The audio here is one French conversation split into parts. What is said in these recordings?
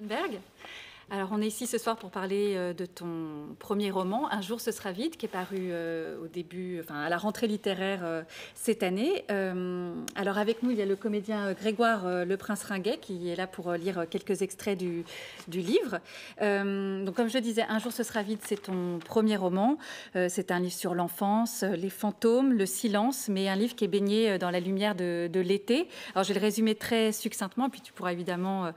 Berg. Alors, on est ici ce soir pour parler euh, de ton premier roman, Un jour ce sera vide, qui est paru euh, au début, enfin à la rentrée littéraire euh, cette année. Alors, avec nous, il y a le comédien Grégoire Le Prince Ringuet qui est là pour lire quelques extraits du, livre. Donc, comme je disais, Un jour ce sera vide, c'est ton premier roman. C'est un livre sur l'enfance, les fantômes, le silence, mais un livre qui est baigné dans la lumière de, l'été. Alors, je vais le résumer très succinctement, puis tu pourras évidemment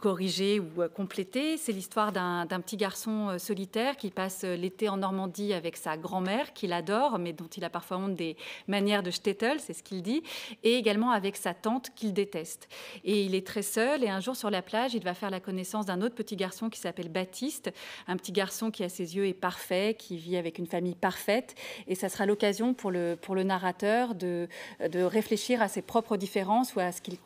corriger ou compléter c'est l'histoire d'un petit garçon euh, solitaire qui passe euh, l'été en Normandie avec sa grand-mère qu'il adore, mais dont il a parfois honte des manières de shtetl, c'est ce qu'il dit, et également avec sa tante qu'il déteste. Et il est très seul. Et un jour sur la plage, il va faire la connaissance d'un autre petit garçon qui s'appelle Baptiste, un petit garçon qui à ses yeux est parfait, qui vit avec une famille parfaite. Et ça sera l'occasion pour le pour le narrateur de de réfléchir à ses propres différences ou à ce qu'il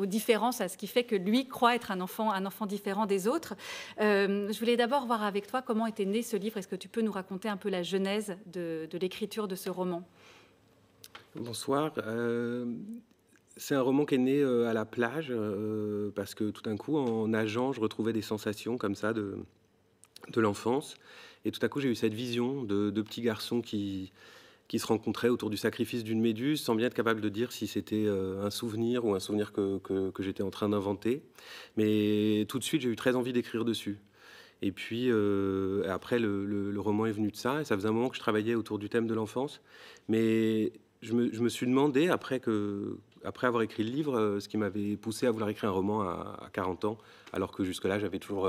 aux différences, à ce qui fait que lui croit être un enfant, un enfant différent des autres. Euh, je voulais d'abord voir avec toi comment était né ce livre. Est-ce que tu peux nous raconter un peu la genèse de, l'écriture de ce roman Bonsoir. Euh, c'est un roman qui est né euh, à la plage parce que tout d'un coup, en nageant, je retrouvais des sensations comme ça de, l'enfance. Et tout à coup, j'ai eu cette vision de, de petits garçons qui, qui se rencontraient autour du sacrifice d'une méduse sans bien être capable de dire si c'était euh, un souvenir ou un souvenir que, que, j'étais en train d'inventer. Mais tout de suite, j'ai eu très envie d'écrire dessus. Et puis euh, après, le, roman est venu de ça. Et ça faisait un moment que je travaillais autour du thème de l'enfance. Mais je me, je me, suis demandé, après, que, après avoir écrit le livre, euh, ce qui m'avait poussé à vouloir écrire un roman à, 40 ans, alors que jusque-là, j'avais toujours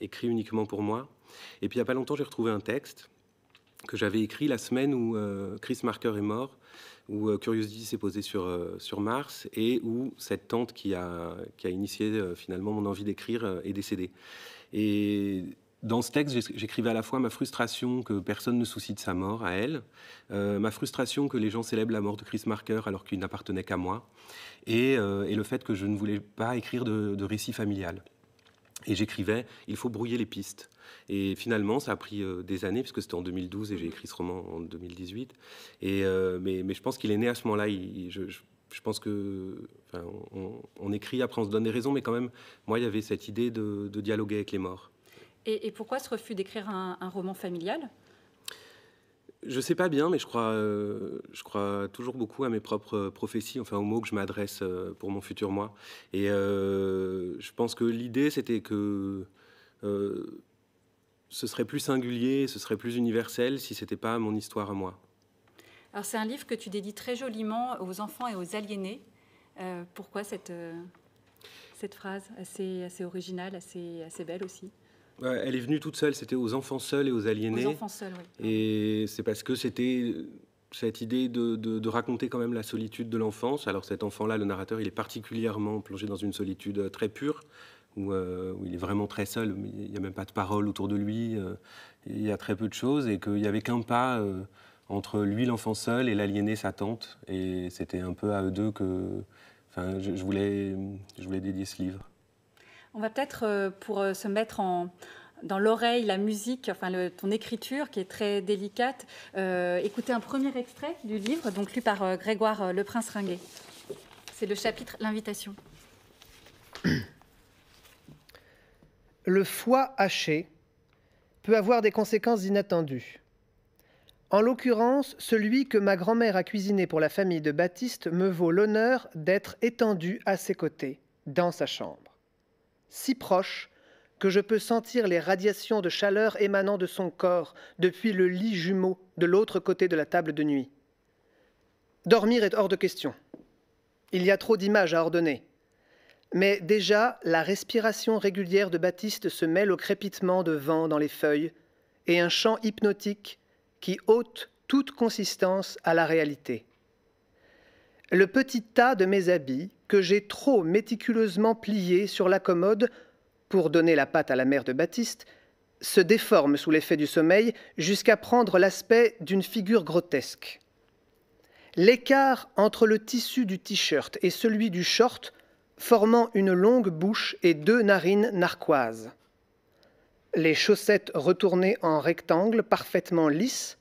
écrit uniquement pour moi. Et puis il n'y a pas longtemps, j'ai retrouvé un texte que j'avais écrit la semaine où euh, Chris Marker est mort, où euh, Curiosity s'est posée sur, euh, sur Mars et où cette tante qui a, qui a initié finalement mon envie d'écrire est décédée. Et dans ce texte, j'écrivais à la fois ma frustration que personne ne soucie de sa mort à elle, ma frustration que les gens célèbrent la mort de Chris Marker alors qu'il n'appartenait qu'à moi, et, le fait que je ne voulais pas écrire de, de récit familial. Et j'écrivais, il faut brouiller les pistes. Et finalement, ça a pris euh, des années, puisque c'était en 2012 et j'ai mhm. écrit ce roman en 2018. Et, euh, mais, je pense qu'il est né à ce moment-là. Je, pense que on, écrit, après on se donne des raisons, mais quand même, moi, il y avait cette idée de, dialoguer avec les morts. Et, pourquoi ce refus d'écrire un, roman familial je sais pas bien, mais je crois, euh, je crois toujours beaucoup à mes propres prophéties, enfin aux mots que je m'adresse pour mon futur moi. Et je pense que l'idée, c'était que ce serait plus singulier, ce serait plus universel si ce c'était pas mon histoire à moi. Alors c'est un livre que tu dédies très joliment aux enfants et aux aliénés. Euh, pourquoi cette, euh, cette phrase assez, assez originale, assez, assez belle aussi Elle est venue toute seule, c'était aux enfants seuls et aux aliénés. Et c'est parce que c'était euh, cette idée de, raconter quand même la solitude de l'enfance. Alors cet enfant-là, le narrateur, il est particulièrement plongé dans une solitude très pure, euh, où, il est vraiment très seul, il n'y a même pas de parole autour de lui, euh, il y a très peu de choses, et qu'il n'y avait qu'un pas euh, entre lui, l'enfant seul, et l'aliéné, sa tante. Et c'était un peu à eux deux que enfin, je, voulais, je voulais dédier ce livre. On va peut-être, pour se mettre en, dans l'oreille, la musique, enfin ton écriture qui est très délicate, écouter un premier extrait du livre, donc lu par Grégoire Le Prince Ringuet. C'est le chapitre L'invitation. le foie haché peut avoir des conséquences inattendues. En l'occurrence, celui que ma grand-mère a cuisiné pour la famille de Baptiste me vaut l'honneur d'être étendu à ses côtés, dans sa chambre. Si proche que je peux sentir les radiations de chaleur émanant de son corps depuis le lit jumeau de l'autre côté de la table de nuit. Dormir est hors de question. Il y a trop d'images à ordonner. Mais déjà, la respiration régulière de Baptiste se mêle au crépitement de vent dans les feuilles et un chant hypnotique qui ôte toute consistance à la réalité. Le petit tas de mes habits que j'ai trop méticuleusement plié sur la commode pour donner la patte à la mère de Baptiste se déforme sous l'effet du sommeil jusqu'à prendre l'aspect d'une figure grotesque. L'écart entre le tissu du t-shirt et celui du short formant une longue bouche et deux narines narquoises. Les chaussettes retournées en rectangle parfaitement lisses,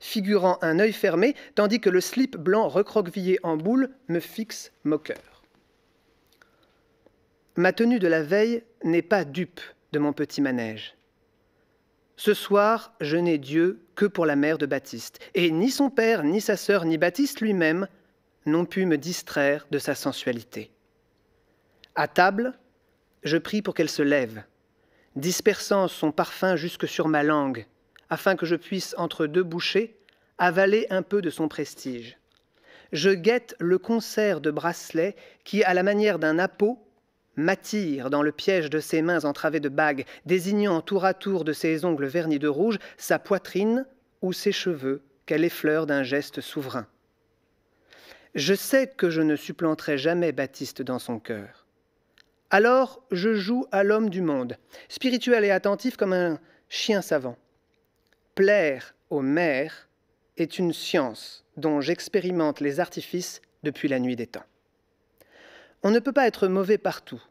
figurant un œil fermé, tandis que le slip blanc recroquevillé en boule me fixe moqueur. Ma tenue de la veille n'est pas dupe de mon petit manège. Ce soir, je n'ai Dieu que pour la mère de Baptiste, et ni son père, ni sa sœur, ni Baptiste lui-même n'ont pu me distraire de sa sensualité. À table, je prie pour qu'elle se lève, dispersant son parfum jusque sur ma langue, afin que je puisse, entre deux bouchées, avaler un peu de son prestige. Je guette le concert de bracelets qui, à la manière d'un appôt, m'attire dans le piège de ses mains entravées de bagues, désignant tour à tour de ses ongles vernis de rouge sa poitrine ou ses cheveux qu'elle effleure d'un geste souverain. Je sais que je ne supplanterai jamais Baptiste dans son cœur. Alors je joue à l'homme du monde, spirituel et attentif comme un chien savant. Plaire aux mères est une science dont j'expérimente les artifices depuis la nuit des temps. On ne peut pas être mauvais partout,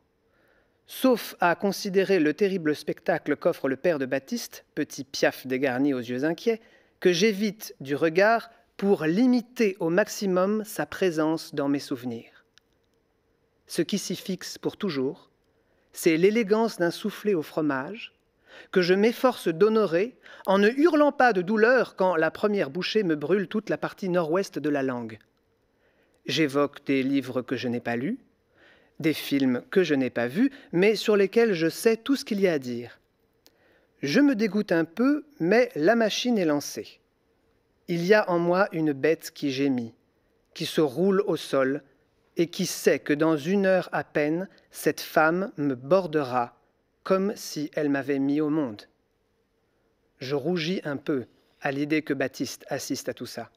sauf à considérer le terrible spectacle qu'offre le père de Baptiste, petit piaf dégarni aux yeux inquiets, que j'évite du regard pour limiter au maximum sa présence dans mes souvenirs ce qui s'y fixe pour toujours, c'est l'élégance d'un soufflet au fromage, que je m'efforce d'honorer en ne hurlant pas de douleur quand la première bouchée me brûle toute la partie nord-ouest de la langue. J'évoque des livres que je n'ai pas lus, des films que je n'ai pas vus, mais sur lesquels je sais tout ce qu'il y a à dire. Je me dégoûte un peu, mais la machine est lancée. Il y a en moi une bête qui gémit, qui se roule au sol et qui sait que dans une heure à peine, cette femme me bordera comme si elle m'avait mis au monde. Je rougis un peu à l'idée que Baptiste assiste à tout ça.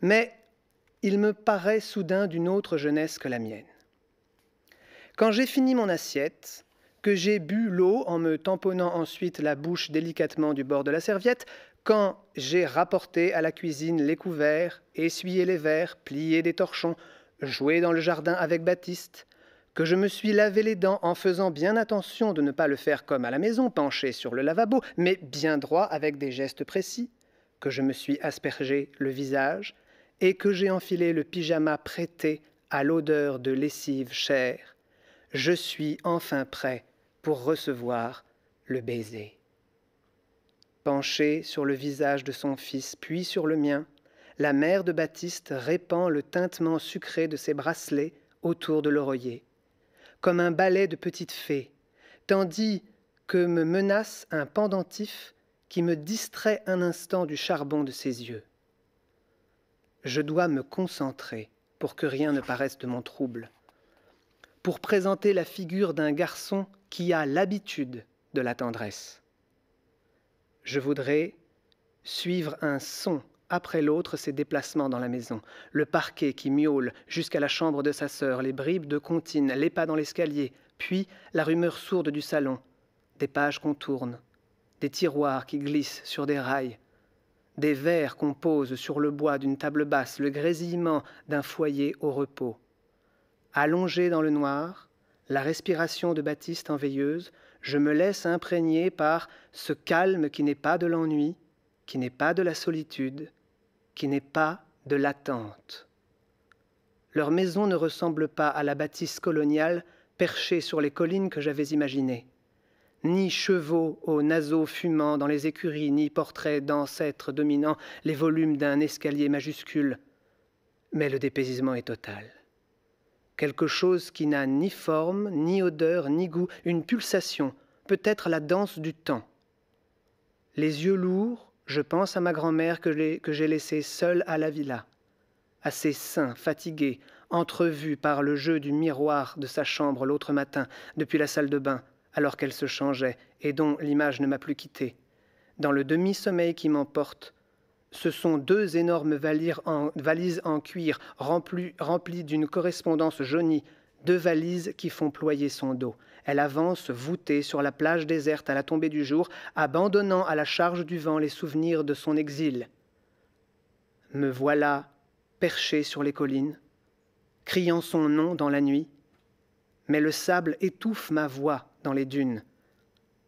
Mais il me paraît soudain d'une autre jeunesse que la mienne. Quand j'ai fini mon assiette, que j'ai bu l'eau en me tamponnant ensuite la bouche délicatement du bord de la serviette, quand j'ai rapporté à la cuisine les couverts, essuyé les verres, plié des torchons, joué dans le jardin avec Baptiste, que je me suis lavé les dents en faisant bien attention de ne pas le faire comme à la maison, penché sur le lavabo, mais bien droit avec des gestes précis, que je me suis aspergé le visage et que j'ai enfilé le pyjama prêté à l'odeur de lessive chère. Je suis enfin prêt pour recevoir le baiser. Penché sur le visage de son fils, puis sur le mien, la mère de Baptiste répand le tintement sucré de ses bracelets autour de l'oreiller, comme un balai de petites fées, tandis que me menace un pendentif qui me distrait un instant du charbon de ses yeux. Je dois me concentrer pour que rien ne paraisse de mon trouble, pour présenter la figure d'un garçon qui a l'habitude de la tendresse. Je voudrais suivre un son après l'autre ses déplacements dans la maison. Le parquet qui miaule jusqu'à la chambre de sa sœur, les bribes de comptine, les pas dans l'escalier, puis la rumeur sourde du salon, des pages qu'on tourne, des tiroirs qui glissent sur des rails, des verres qu'on pose sur le bois d'une table basse, le grésillement d'un foyer au repos. Allongé dans le noir, la respiration de Baptiste en veilleuse, je me laisse imprégner par ce calme qui n'est pas de l'ennui, qui n'est pas de la solitude, qui n'est pas de l'attente. Leur maison ne ressemble pas à la bâtisse coloniale perchée sur les collines que j'avais imaginées. Ni chevaux aux naseaux fumants dans les écuries, ni portraits d'ancêtres dominant les volumes d'un escalier majuscule. Mais le dépaysement est total. Quelque chose qui n'a ni forme, ni odeur, ni goût, une pulsation, peut-être la danse du temps. Les yeux lourds, je pense à ma grand-mère que j'ai laissée seule à la villa, à ses seins fatigués, entrevus par le jeu du miroir de sa chambre l'autre matin, depuis la salle de bain, alors qu'elle se changeait, et dont l'image ne m'a plus quitté. Dans le demi-sommeil qui m'emporte, ce sont deux énormes valises en cuir remplies d'une correspondance jaunie, deux valises qui font ployer son dos. Elle avance voûtée sur la plage déserte à la tombée du jour, abandonnant à la charge du vent les souvenirs de son exil. Me voilà perché sur les collines, criant son nom dans la nuit, mais le sable étouffe ma voix dans les dunes,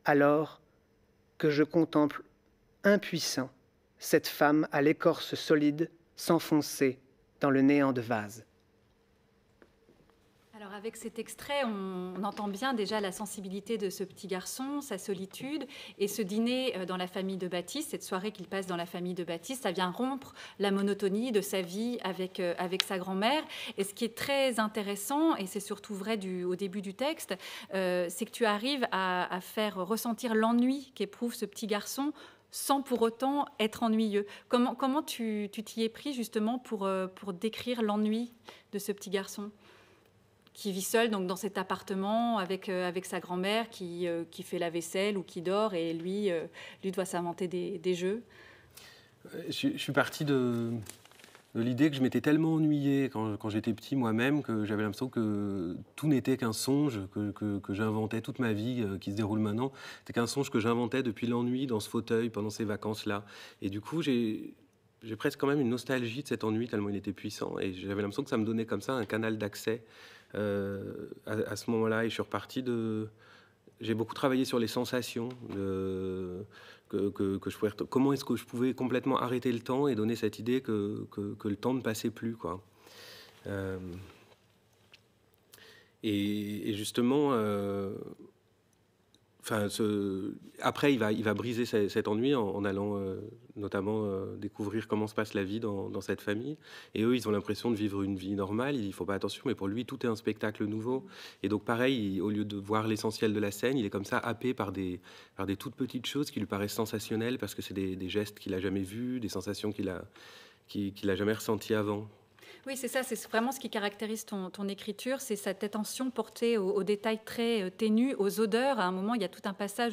alors que je contemple impuissant cette femme à l'écorce solide s'enfoncer dans le néant de vase avec cet extrait, on, entend bien déjà la sensibilité de ce petit garçon, sa solitude, et ce dîner euh, dans la famille de Baptiste, cette soirée qu'il passe dans la famille de Baptiste, ça vient rompre la monotonie de sa vie avec, euh, avec sa grand-mère. Et ce qui est très intéressant, et c'est surtout vrai au début du texte, euh, c'est que tu arrives à, faire ressentir l'ennui qu'éprouve ce petit garçon sans pour autant être ennuyeux. Comment, comment tu t'y es pris justement pour, pour décrire l'ennui de ce petit garçon qui vit seul donc dans cet appartement avec, euh, avec sa grand-mère qui, euh, qui, fait la vaisselle ou qui dort et lui, euh, lui doit s'inventer des, des, jeux. Je, suis parti de, l'idée que je m'étais tellement ennuyé quand, quand j'étais petit moi-même que j'avais l'impression que tout n'était qu'un songe que, que, que j'inventais toute ma vie qui se déroule maintenant. C'était qu'un songe que j'inventais depuis l'ennui dans ce fauteuil pendant ces vacances-là. Et du coup, j'ai j'ai presque quand même une nostalgie de cet ennui tellement il était puissant. Et j'avais l'impression que ça me donnait comme ça un canal d'accès euh, à, ce moment-là. Et je suis reparti de. J'ai beaucoup travaillé sur les sensations de, que, que, je Comment est-ce que je pouvais complètement arrêter le temps et donner cette idée que, que le temps ne passait plus, quoi. Euh, et, et, justement, euh, Enfin, Après, il va, il va briser cet ennui en, allant euh, notamment euh, découvrir comment se passe la vie dans, cette famille. Et eux, ils ont l'impression de vivre une vie normale. Ils ne font pas attention, mais pour lui, tout est un spectacle nouveau. Et donc, pareil, au lieu de voir l'essentiel de la scène, il est comme ça happé par des, par des toutes petites choses qui lui paraissent sensationnelles parce que c'est des, gestes qu'il n'a jamais vus, des sensations qu'il n'a qu'il, jamais ressenties avant. Oui, c'est ça, c'est vraiment ce qui caractérise ton, écriture, c'est cette attention portée aux, détails très euh, ténus, aux odeurs. À un moment, il y a tout un passage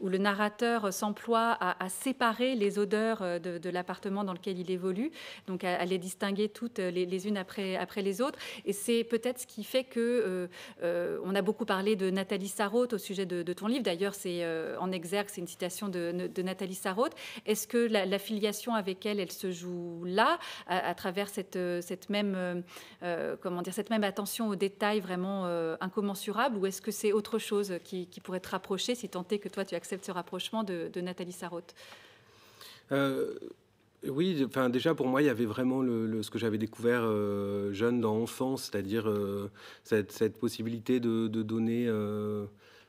où, le narrateur euh, s'emploie à, séparer les odeurs euh, de, l'appartement dans lequel il évolue, donc à, les distinguer toutes les, unes après, après les autres. Et c'est peut-être ce qui fait que on a beaucoup parlé de Nathalie Sarraute au sujet de, ton livre. D'ailleurs, c'est en exergue, c'est une citation de, Nathalie Sarraute. Est-ce que la, filiation avec elle, elle se joue là, à, travers cette, cette cette même, euh, euh, comment dire, cette même attention aux détails vraiment euh, incommensurable ou est-ce que c'est autre chose qui, pourrait te rapprocher, si tant est que toi tu acceptes ce rapprochement de, Nathalie Sarraute oui, enfin déjà pour moi il y avait vraiment le, ce que j'avais découvert jeune dans l'enfance, c'est-à-dire cette, possibilité de, de donner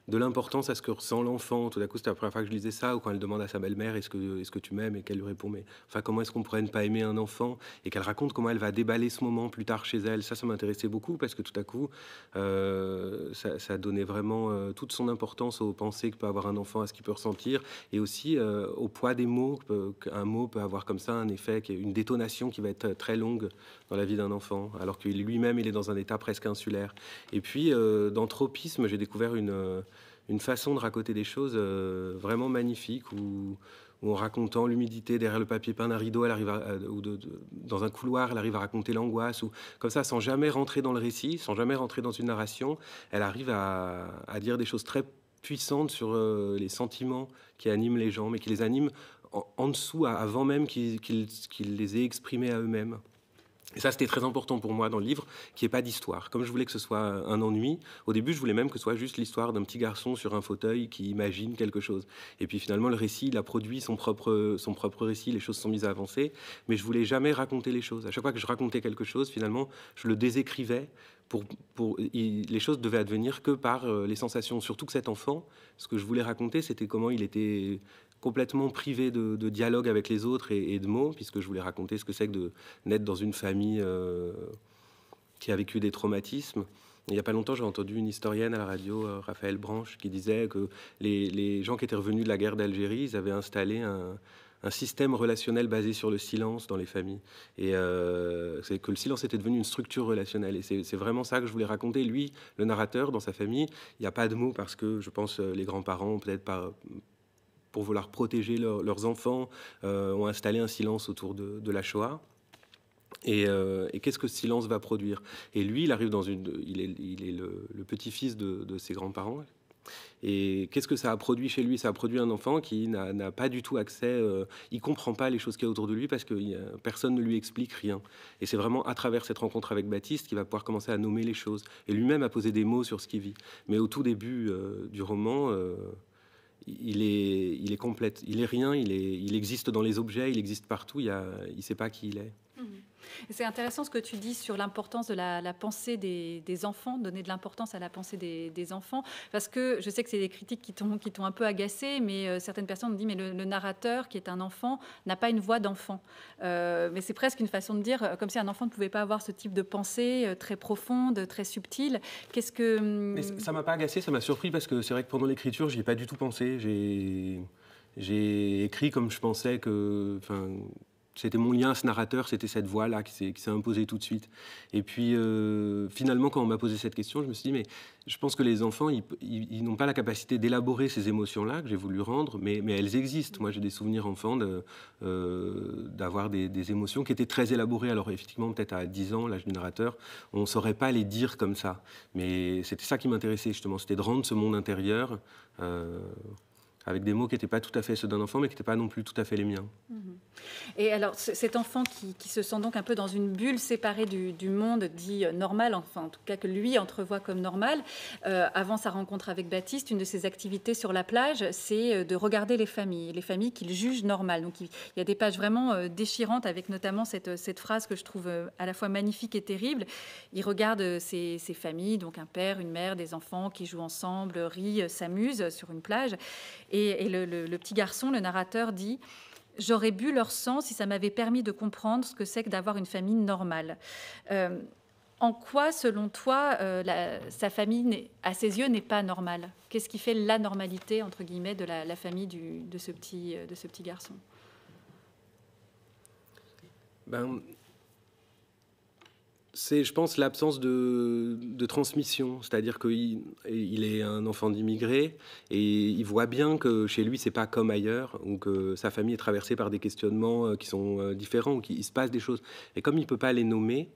de l'importance à ce que ressent l'enfant. Tout à coup, c'était la première fois que je lisais ça, ou quand elle demande à sa belle-mère est-ce que, est que tu m'aimes et qu'elle lui répond mais enfin, comment est-ce qu'on pourrait ne pas aimer un enfant Et qu'elle raconte comment elle va déballer ce moment plus tard chez elle. Ça, ça m'intéressait beaucoup parce que tout à coup, euh, ça, donnait vraiment euh, toute son importance aux pensées que peut avoir un enfant, à ce qu'il peut ressentir, et aussi euh, au poids des mots. Un mot peut avoir comme ça un effet, une détonation qui va être très longue dans la vie d'un enfant, alors que lui-même, il est dans un état presque insulaire. Et puis, dans Tropisme, j'ai découvert une une façon de raconter des choses euh, vraiment magnifiques où, en racontant l'humidité derrière le papier peint d'un rideau, ou dans un couloir, elle arrive à raconter l'angoisse, ou comme ça, sans jamais rentrer dans le récit, sans jamais rentrer dans une narration, elle arrive à, dire des choses très puissantes sur euh, les sentiments qui animent les gens, mais qui les animent en, dessous, avant même qu'ils les aient exprimés à eux-mêmes. Et ça, c'était très important pour moi dans le livre, qui n'y pas d'histoire. Comme je voulais que ce soit un ennui, au début, je voulais même que ce soit juste l'histoire d'un petit garçon sur un fauteuil qui imagine quelque chose. Et puis finalement, le récit, il a produit son propre, son propre récit, les choses sont mises à avancer, mais je voulais jamais raconter les choses. À chaque fois que je racontais quelque chose, finalement, je le désécrivais. Pour, pour les choses devaient advenir que par euh, les sensations, surtout que cet enfant, ce que je voulais raconter, c'était comment il était complètement privé de, dialogue avec les autres et, de mots, puisque je voulais raconter ce que c'est que de naître dans une famille euh, qui a vécu des traumatismes. Il n'y a pas longtemps, j'ai entendu une historienne à la radio, euh, Raphaël Branche, qui disait que les, gens qui étaient revenus de la guerre d'Algérie, ils avaient installé un, système relationnel basé sur le silence dans les familles. Et euh, c'est que le silence était devenu une structure relationnelle. Et c'est vraiment ça que je voulais raconter. Lui, le narrateur, dans sa famille, il n'y a pas de mots parce que je pense les grands-parents, peut-être pas pour vouloir protéger leurs enfants, euh, ont installé un silence autour de, la Shoah. Euh, et, qu'est-ce que ce silence va produire Et lui, il arrive dans une. Il est, le, petit-fils de, ses grands-parents. Et qu'est-ce que ça a produit chez lui Ça a produit un enfant qui n'a pas du tout accès. Euh, il comprend pas les choses qu'il y a autour de lui parce que personne ne lui explique rien. Et c'est vraiment à travers cette rencontre avec Baptiste qu'il va pouvoir commencer à nommer les choses et lui-même à poser des mots sur ce qu'il vit. Mais au tout début du roman il est, il complète. Il est rien, il, existe dans les objets, il existe partout, il ne sait pas qui il est. Mhm. C'est intéressant ce que tu dis sur l'importance de la, pensée des, enfants, donner de l'importance à la pensée des, enfants, parce que je sais que c'est des critiques qui t'ont qui un peu agacé, mais euh, certaines personnes ont dit mais le, narrateur qui est un enfant n'a pas une voix d'enfant. Euh, mais c'est presque une façon de dire euh, comme si un enfant ne pouvait pas avoir ce type de pensée très profonde, très subtile. Qu'est-ce que hum, mais ça m'a pas agacé, ça m'a surpris parce que c'est vrai que pendant l'écriture j'y ai pas du tout pensé. J'ai j'ai écrit comme je pensais que, enfin, c'était mon lien à ce narrateur, c'était cette voix-là qui s'est imposée tout de suite. Et puis, euh, finalement, quand on m'a posé cette question, je me suis dit, mais je pense que les enfants, ils, n'ont pas la capacité d'élaborer ces émotions-là que j'ai voulu rendre, mais, elles existent. Moi, j'ai des souvenirs enfants euh, d'avoir des, émotions qui étaient très élaborées. Alors, effectivement, peut-être à 10 ans, l'âge du narrateur, on ne saurait pas les dire comme ça. Mais c'était ça qui m'intéressait, justement, c'était de rendre ce monde intérieur. Euh, avec des mots qui n'étaient pas tout à fait ceux d'un enfant, mais qui n'étaient pas non plus tout à fait les miens. Et alors, cet enfant qui, se sent donc un peu dans une bulle séparée du, monde dit euh, normal, enfin en tout cas que lui entrevoit comme normal, euh, avant sa rencontre avec Baptiste, une de ses activités sur la plage, c'est euh, de regarder les familles, les familles qu'il juge normales. Donc il, y a des pages vraiment déchirantes avec notamment cette, cette, phrase que je trouve à la fois magnifique et terrible. Il regarde ses, familles, donc un père, une mère, des enfants qui jouent ensemble, rient, s'amusent sur une plage. Et et, le, petit garçon, le narrateur, dit J'aurais bu leur sang si ça m'avait permis de comprendre ce que c'est que d'avoir une famille normale. Euh, en quoi, selon toi, euh, sa famille, à ses yeux, n'est pas normale Qu'est-ce qui fait la normalité, entre guillemets, de la, famille du, de, ce petit, euh, de ce petit garçon ben, c'est, je pense, l'absence de, transmission. C'est-à-dire qu'il il est un enfant d'immigré et il voit bien que chez lui, c'est pas comme ailleurs, ou que sa famille est traversée par des questionnements euh, qui sont euh, différents, ou qu'il se passe des choses. Et comme il peut pas les nommer,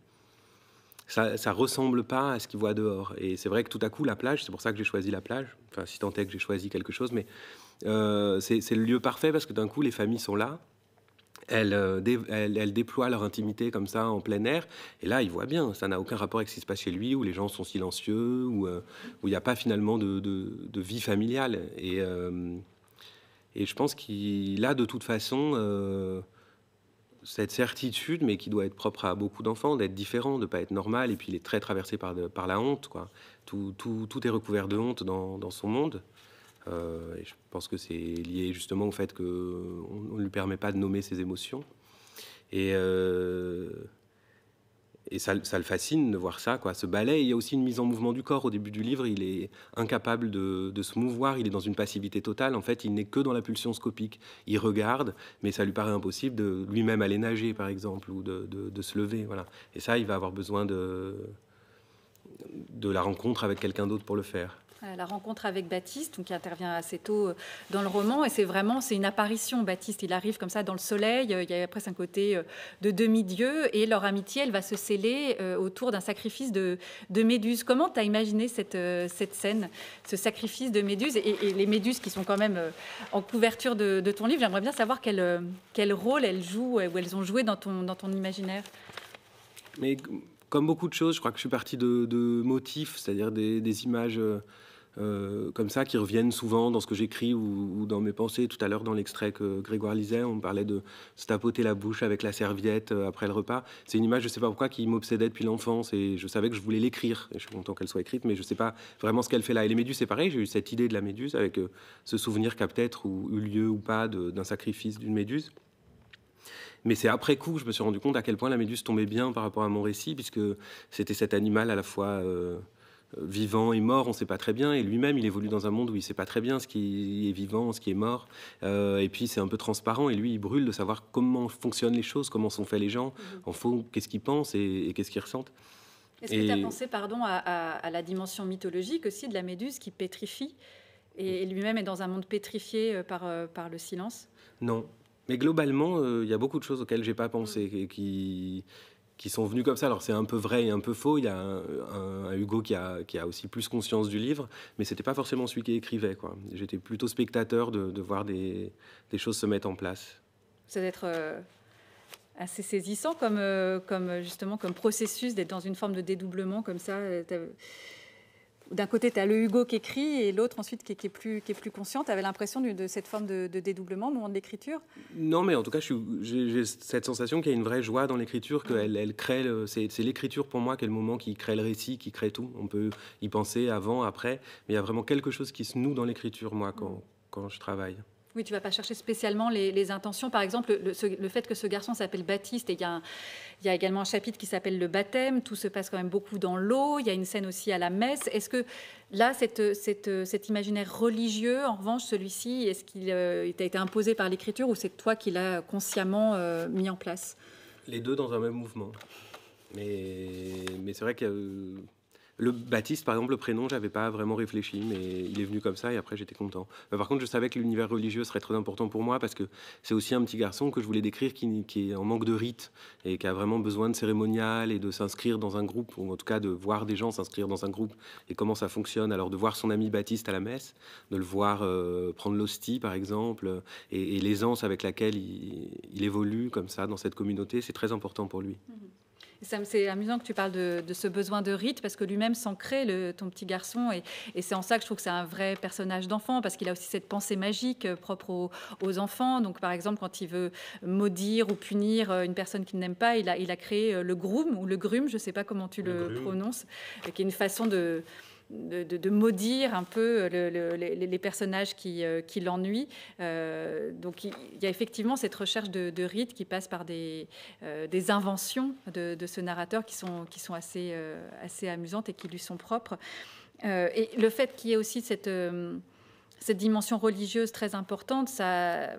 ça, ça ressemble pas à ce qu'il voit dehors. Et c'est vrai que tout à coup, la plage, c'est pour ça que j'ai choisi la plage, enfin, si tant est que j'ai choisi quelque chose, mais euh, c'est le lieu parfait parce que d'un coup, les familles sont là elle euh, déploie leur intimité comme ça en plein air. Et là, il voit bien, ça n'a aucun rapport avec ce qui se passe chez lui, où les gens sont silencieux, où euh, il n'y a pas finalement de, vie familiale. Euh, et, je pense qu'il a de toute façon cette certitude, mais qui doit être propre à beaucoup d'enfants, d'être différent, de ne pas être normal. Et puis il est très traversé par, la honte. Quoi. Tout, est recouvert de honte dans son monde. Euh, je pense que c'est lié justement au fait qu'on ne lui permet pas de nommer ses émotions. Et, euh, et ça, le fascine de voir ça, quoi. Ce ballet, il y a aussi une mise en mouvement du corps. Au début du livre, il est incapable de, se mouvoir, il est dans une passivité totale. En fait, il n'est que dans la pulsion scopique. Il regarde, mais ça lui paraît impossible de lui-même aller nager, par exemple, ou de, de, se lever. Voilà. Et ça, il va avoir besoin de, de la rencontre avec quelqu'un d'autre pour le faire la rencontre avec Baptiste, qui intervient assez tôt euh, dans le roman, et c'est vraiment c'est une apparition. Baptiste, il arrive comme ça dans le soleil, euh, il y a presque un côté euh, de demi-dieu, et leur amitié, elle va se sceller autour d'un sacrifice de, de Méduse. Comment tu as imaginé cette, cette scène, ce sacrifice de Méduse, et, les Méduses qui sont quand même en couverture de, ton livre J'aimerais bien savoir quel, quel rôle elles jouent, ou elles ont joué dans ton, dans ton imaginaire. Mais comme beaucoup de choses, je crois que je suis parti de, motifs, c'est-à-dire des images euh, comme ça qui reviennent souvent dans ce que j'écris ou, dans mes pensées. Tout à l'heure, dans l'extrait que Grégoire lisait, on parlait de se tapoter la bouche avec la serviette euh, après le repas. C'est une image, je ne sais pas pourquoi, qui m'obsédait depuis l'enfance et je savais que je voulais l'écrire. Je suis content qu'elle soit écrite, mais je ne sais pas vraiment ce qu'elle fait là. Et les méduses, c'est pareil, j'ai eu cette idée de la méduse avec euh, ce souvenir qu'a peut-être eu lieu ou pas d'un sacrifice d'une méduse. Mais c'est après coup que je me suis rendu compte à quel point la méduse tombait bien par rapport à mon récit, puisque c'était cet animal à la fois vivant et mort, on ne sait pas très bien. Et lui-même, il évolue dans un monde où il ne sait pas très bien ce qui est vivant, ce qui est mort. Euh, et puis, c'est un peu transparent. Et lui, il brûle de savoir comment fonctionnent les choses, comment sont faits les gens, mhm. en fond, qu'est-ce qu'ils pensent et, qu'est-ce qu'ils ressentent. Est-ce que tu as pensé, pardon, à, la dimension mythologique aussi de la méduse qui pétrifie et, lui-même est dans un monde pétrifié euh, par, euh, par le silence Non. Mais globalement, il y a beaucoup de choses auxquelles je n'ai pas pensé mm. et qui, qui sont venus comme ça. Alors c'est un peu vrai et un peu faux. Il y a un, Hugo qui a, qui a, aussi plus conscience du livre, mais c'était pas forcément celui qui écrivait. Quoi. J'étais plutôt spectateur de, voir des, choses se mettre en place. C'est d'être euh, assez saisissant comme, euh, comme justement comme processus d'être dans une forme de dédoublement comme ça. Euh, d'un côté, tu as le Hugo qui écrit et l'autre ensuite qui, est plus, qui est Tu avais l'impression de, cette forme de, dédoublement au moment de l'écriture Non, mais en tout cas, j'ai cette sensation qu'il y a une vraie joie dans l'écriture, qu'elle crée. C'est l'écriture pour moi qui est le moment qui crée le récit, qui crée tout. On peut y penser avant, après, mais il y a vraiment quelque chose qui se noue dans l'écriture, moi, quand je travaille. Oui, tu vas pas chercher spécialement les, intentions. Par exemple, le, fait que ce garçon s'appelle Baptiste, et il y, a il également un chapitre qui s'appelle le baptême, tout se passe quand même beaucoup dans l'eau, il y a une scène aussi à la messe. Est-ce que là, cette, cet imaginaire religieux, en revanche, celui-ci, est-ce qu'il euh, a été imposé par l'écriture ou c'est toi qui l'as consciemment euh, mis en place Les deux dans un même mouvement. Mais, mais c'est vrai que le Baptiste, par exemple, le prénom, j'avais pas vraiment réfléchi, mais il est venu comme ça et après j'étais content. Euh, par contre, je savais que l'univers religieux serait très important pour moi parce que c'est aussi un petit garçon que je voulais décrire qui, est en manque de rite et qui a vraiment besoin de cérémonial et de s'inscrire dans un groupe, ou en tout cas de voir des gens s'inscrire dans un groupe et comment ça fonctionne. Alors de voir son ami Baptiste à la messe, de le voir euh, prendre l'hostie par exemple, et, l'aisance avec laquelle il, évolue comme ça dans cette communauté, c'est très important pour lui. Mmh c'est amusant que tu parles de, ce besoin de rite parce que lui-même s'ancrait, ton petit garçon. Et, c'est en ça que je trouve que c'est un vrai personnage d'enfant parce qu'il a aussi cette pensée magique euh, propre aux, enfants. Donc, par exemple, quand il veut maudire ou punir euh, une personne qu'il n'aime pas, il a, créé euh, le groom ou le grume, je ne sais pas comment tu le prononces, qui est une façon de de, maudire un peu les, personnages qui, euh, l'ennuient. Euh, donc il y a effectivement cette recherche de, de rites qui passe par des, euh, inventions de, ce narrateur qui sont, assez, assez amusantes et qui lui sont propres. et le fait qu'il y ait aussi cette, dimension religieuse très importante, ça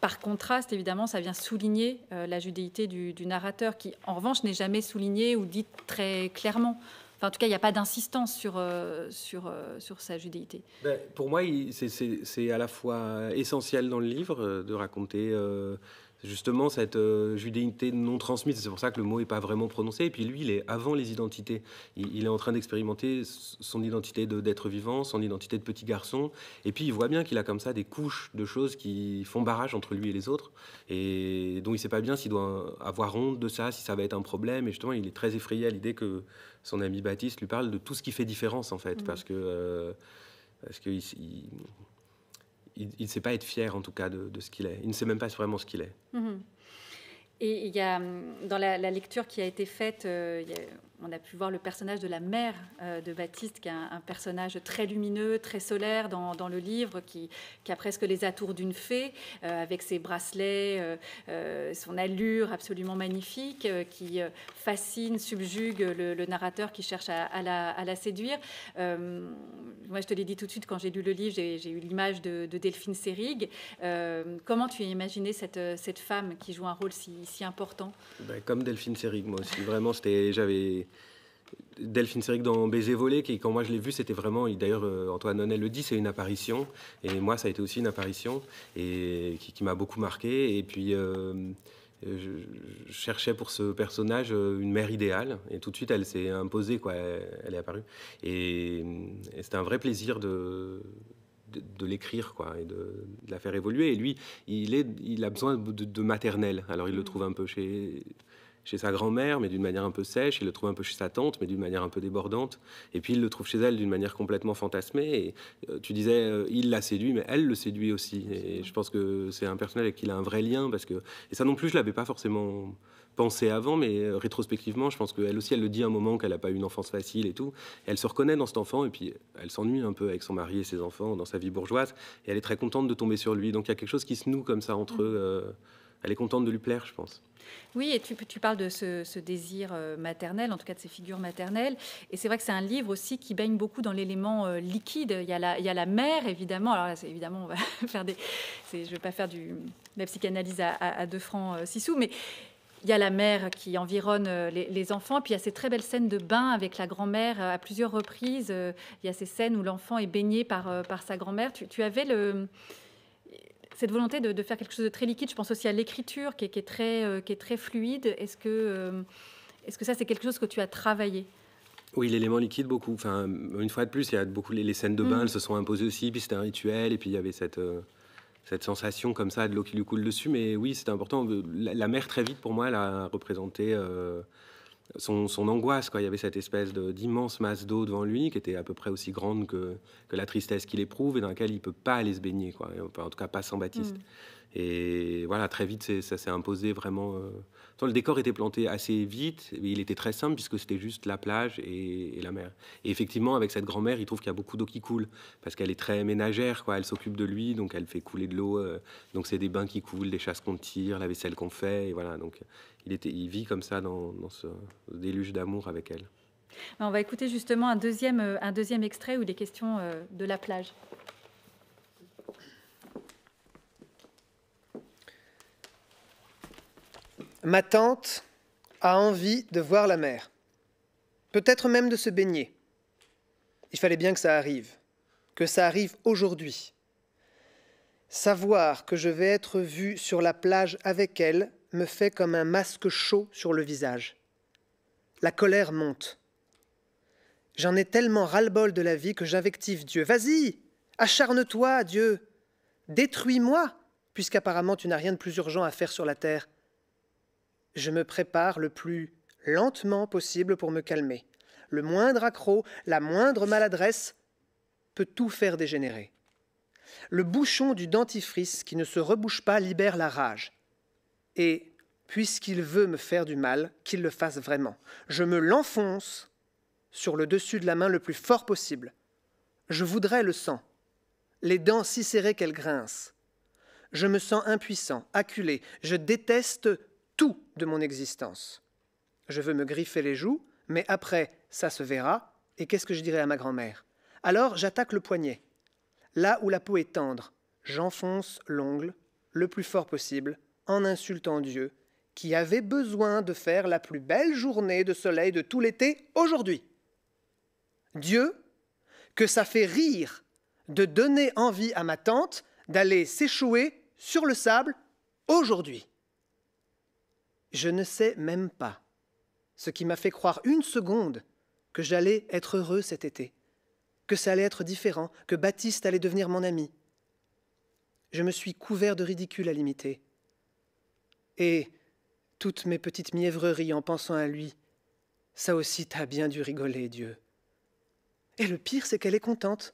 par contraste, évidemment, ça vient souligner la judéité du, du, narrateur, qui en revanche n'est jamais soulignée ou dit très clairement en tout cas, il n'y a pas d'insistance sur, euh, sur, euh, sur sa judéité. Ben, pour moi, c'est à la fois essentiel dans le livre euh, de raconter justement cette euh, judéité non transmise. C'est pour ça que le mot n'est pas vraiment prononcé. Et puis lui, il est avant les identités. Il, est en train d'expérimenter son identité d'être vivant, son identité de petit garçon. Et puis il voit bien qu'il a comme ça des couches de choses qui font barrage entre lui et les autres, et donc il ne sait pas bien s'il doit avoir honte de ça, si ça va être un problème. Et justement, il est très effrayé à l'idée que son ami Baptiste lui parle de tout ce qui fait différence en fait, mmh. parce que euh, que il ne sait pas être fier, en tout cas, de, ce qu'il est. Il ne sait même pas vraiment ce qu'il est. Mhm. Et il y a, hum, dans la, lecture qui a été faite, euh, on a pu voir le personnage de la mère euh, de Baptiste, qui est un, personnage très lumineux, très solaire dans, le livre, qui, a presque les atours d'une fée, euh, avec ses bracelets, euh, son allure absolument magnifique, qui fascine, subjugue le, narrateur qui cherche à, la, séduire. moi, je te l'ai dit tout de suite, quand j'ai lu le livre, j'ai eu l'image de, Delphine Seyrig. comment tu as imaginé cette, femme qui joue un rôle si, important ben, Comme Delphine Serig, moi aussi. Vraiment, j'avais Delphine Séric dans Baiser volé, qui quand moi je l'ai vu, c'était vraiment, d'ailleurs euh, Antoine Nonnet le dit, c'est une apparition, et moi ça a été aussi une apparition, et qui, m'a beaucoup marqué, et puis euh, je, cherchais pour ce personnage euh, une mère idéale, et tout de suite elle s'est imposée, quoi, elle, est apparue, et, c'était un vrai plaisir de, de, l'écrire quoi et de, la faire évoluer et lui il a besoin de, de maternelle alors il le mm. trouve un peu chez chez sa grand-mère, mais d'une manière un peu sèche. Il le trouve un peu chez sa tante, mais d'une manière un peu débordante. Et puis il le trouve chez elle d'une manière complètement fantasmée. Et euh, tu disais, euh, il la séduit, mais elle le séduit aussi. Et je pense que c'est un personnage avec qui il a un vrai lien parce que et ça non plus, je l'avais pas forcément pensé avant, mais euh, rétrospectivement, je pense qu'elle aussi, elle le dit un moment qu'elle n'a pas eu une enfance facile et tout. elle se reconnaît dans cet enfant, et puis elle s'ennuie un peu avec son mari et ses enfants dans sa vie bourgeoise, et elle est très contente de tomber sur lui. Donc il y a quelque chose qui se noue comme ça entre mmh. eux elle est contente de lui plaire, je pense. Oui, et tu, tu parles de ce, désir euh, maternel, en tout cas de ces figures maternelles. Et c'est vrai que c'est un livre aussi qui baigne beaucoup dans l'élément euh, liquide. Il y, a la, il mère, évidemment. Alors là, évidemment, on va faire des. Je ne vais pas faire du, de la psychanalyse à, deux francs euh, six sous, mais il y a la mère qui environne les, enfants, puis il y a ces très belles scènes de bain avec la grand-mère à plusieurs reprises. Il y a ces scènes où l'enfant est baigné par, sa grand-mère. tu, avais le, cette volonté de, faire quelque chose de très liquide, je pense aussi à l'écriture qui, est très, euh, qui est très fluide. Est-ce que, euh, que ça, c'est quelque chose que tu as travaillé oui, l'élément liquide, beaucoup. Enfin, une fois de plus, il y a beaucoup les, scènes de mm. bain, elles se sont imposées aussi. Puis c'était un rituel, et puis il y avait cette, euh, cette sensation comme ça de l'eau qui lui coule dessus. Mais oui, c'était important. La, mer, très vite, pour moi, elle a représenté son, angoisse. Quoi. Il y avait cette espèce d'immense masse d'eau devant lui qui était à peu près aussi grande que, la tristesse qu'il éprouve et dans laquelle il ne peut pas aller se baigner, quoi. en tout cas pas sans Baptiste. Mm. Et voilà, très vite, ça s'est imposé vraiment. Euh. le décor était planté assez vite, mais il était très simple puisque c'était juste la plage et, la mer. Et effectivement, avec cette grand-mère, il trouve qu'il y a beaucoup d'eau qui coule parce qu'elle est très ménagère, quoi. Elle s'occupe de lui, donc elle fait couler de l'eau. Euh. donc c'est des bains qui coulent, des chasses qu'on tire, la vaisselle qu'on fait, et voilà. Donc il, vit comme ça dans, ce déluge d'amour avec elle. Bah, on va écouter justement un deuxième, euh, extrait où il questions de la plage. Ma tante a envie de voir la mer, peut-être même de se baigner. Il fallait bien que ça arrive, que ça arrive aujourd'hui. Savoir que je vais être vu sur la plage avec elle me fait comme un masque chaud sur le visage. La colère monte. J'en ai tellement ras-le-bol de la vie que j'invective Dieu. Vas-y, acharne-toi, Dieu. Détruis-moi, puisqu'apparemment tu n'as rien de plus urgent à faire sur la terre. Je me prépare le plus lentement possible pour me calmer. Le moindre accroc, la moindre maladresse peut tout faire dégénérer. Le bouchon du dentifrice qui ne se rebouche pas libère la rage. Et, puisqu'il veut me faire du mal, qu'il le fasse vraiment. Je me l'enfonce sur le dessus de la main le plus fort possible. Je voudrais le sang, les dents si serrées qu'elles grincent. Je me sens impuissant, acculé. Je déteste tout de mon existence. Je veux me griffer les joues, mais après, ça se verra, et qu'est-ce que je dirai à ma grand-mère Alors j'attaque le poignet. Là où la peau est tendre, j'enfonce l'ongle le plus fort possible, en insultant Dieu, qui avait besoin de faire la plus belle journée de soleil de tout l'été aujourd'hui. Dieu, que ça fait rire de donner envie à ma tante d'aller s'échouer sur le sable aujourd'hui. Je ne sais même pas ce qui m'a fait croire une seconde que j'allais être heureux cet été, que ça allait être différent, que Baptiste allait devenir mon ami. Je me suis couvert de ridicule à l'imiter. Et toutes mes petites mièvreries en pensant à lui, ça aussi t'a bien dû rigoler, Dieu. Et le pire, c'est qu'elle est contente.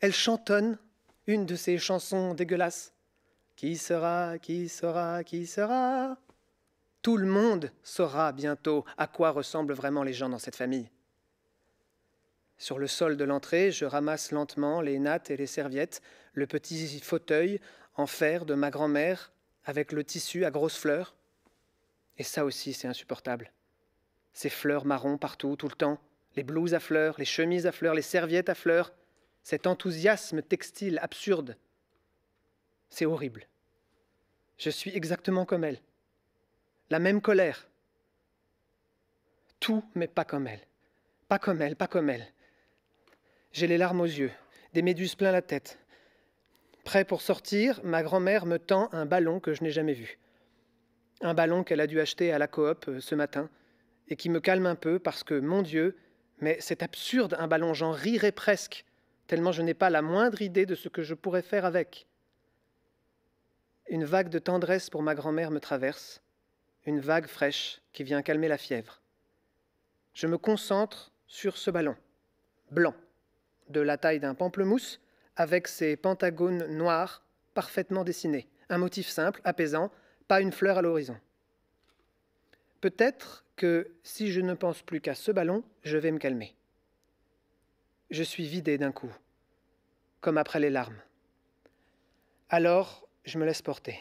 Elle chantonne une de ses chansons dégueulasses. Qui sera, qui sera, qui sera tout le monde saura bientôt à quoi ressemblent vraiment les gens dans cette famille. Sur le sol de l'entrée, je ramasse lentement les nattes et les serviettes, le petit fauteuil en fer de ma grand-mère avec le tissu à grosses fleurs. Et ça aussi, c'est insupportable. Ces fleurs marron partout, tout le temps, les blouses à fleurs, les chemises à fleurs, les serviettes à fleurs, cet enthousiasme textile absurde. C'est horrible. Je suis exactement comme elle la même colère. Tout, mais pas comme elle. Pas comme elle, pas comme elle. J'ai les larmes aux yeux, des méduses plein la tête. Prêt pour sortir, ma grand-mère me tend un ballon que je n'ai jamais vu. Un ballon qu'elle a dû acheter à la coop euh, ce matin et qui me calme un peu parce que, mon Dieu, mais c'est absurde un ballon, j'en rirais presque, tellement je n'ai pas la moindre idée de ce que je pourrais faire avec. Une vague de tendresse pour ma grand-mère me traverse une vague fraîche qui vient calmer la fièvre. Je me concentre sur ce ballon, blanc, de la taille d'un pamplemousse, avec ses pentagones noirs parfaitement dessinés. Un motif simple, apaisant, pas une fleur à l'horizon. Peut-être que si je ne pense plus qu'à ce ballon, je vais me calmer. Je suis vidé d'un coup, comme après les larmes. Alors, je me laisse porter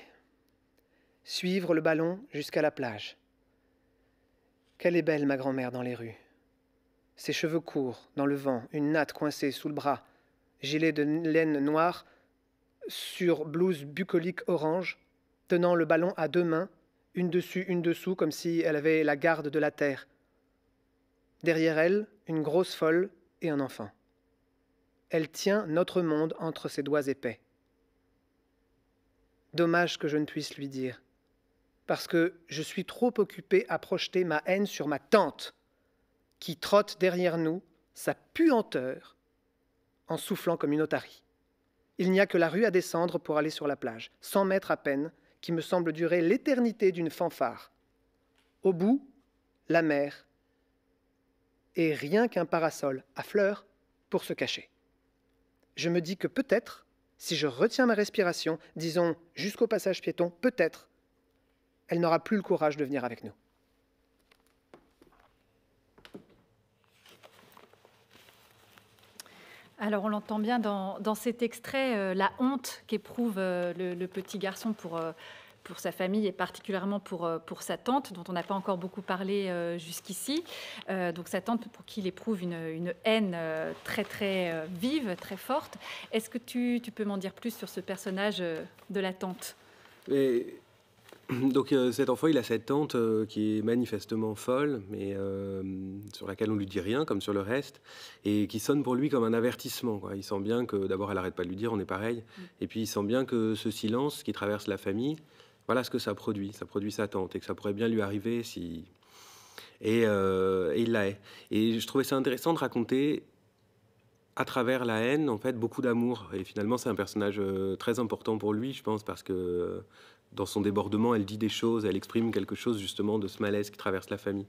suivre le ballon jusqu'à la plage. Qu'elle est belle, ma grand-mère, dans les rues. Ses cheveux courts, dans le vent, une natte coincée sous le bras, gilet de laine noire, sur blouse bucolique orange, tenant le ballon à deux mains, une dessus, une dessous, comme si elle avait la garde de la terre. Derrière elle, une grosse folle et un enfant. Elle tient notre monde entre ses doigts épais. Dommage que je ne puisse lui dire parce que je suis trop occupé à projeter ma haine sur ma tante, qui trotte derrière nous sa puanteur en soufflant comme une otarie. Il n'y a que la rue à descendre pour aller sur la plage, 100 mètres à peine, qui me semble durer l'éternité d'une fanfare. Au bout, la mer, et rien qu'un parasol à fleurs pour se cacher. Je me dis que peut-être, si je retiens ma respiration, disons jusqu'au passage piéton, peut-être elle n'aura plus le courage de venir avec nous. Alors on l'entend bien dans, cet extrait, euh, la honte qu'éprouve euh, le, petit garçon pour, euh, pour sa famille et particulièrement pour, pour sa tante, dont on n'a pas encore beaucoup parlé jusqu'ici. donc sa tante pour qui il éprouve une, haine très très vive, très forte. Est-ce que tu, tu peux m'en dire plus sur ce personnage de la tante Donc euh, cet enfant, il a cette tante euh, qui est manifestement folle, mais euh, sur laquelle on lui dit rien, comme sur le reste, et qui sonne pour lui comme un avertissement. Il sent bien que, d'abord, elle n'arrête pas de lui dire, on est pareil, mm. et puis il sent bien que ce silence qui traverse la famille, voilà ce que ça produit, ça produit sa tante, et que ça pourrait bien lui arriver si... Et, et il la hait. Et je trouvais ça intéressant de raconter à travers la haine, en fait, beaucoup d'amour. Et finalement, c'est un personnage très important pour lui, je pense, parce que dans son débordement, elle dit des choses, elle exprime quelque chose justement de ce malaise qui traverse la famille.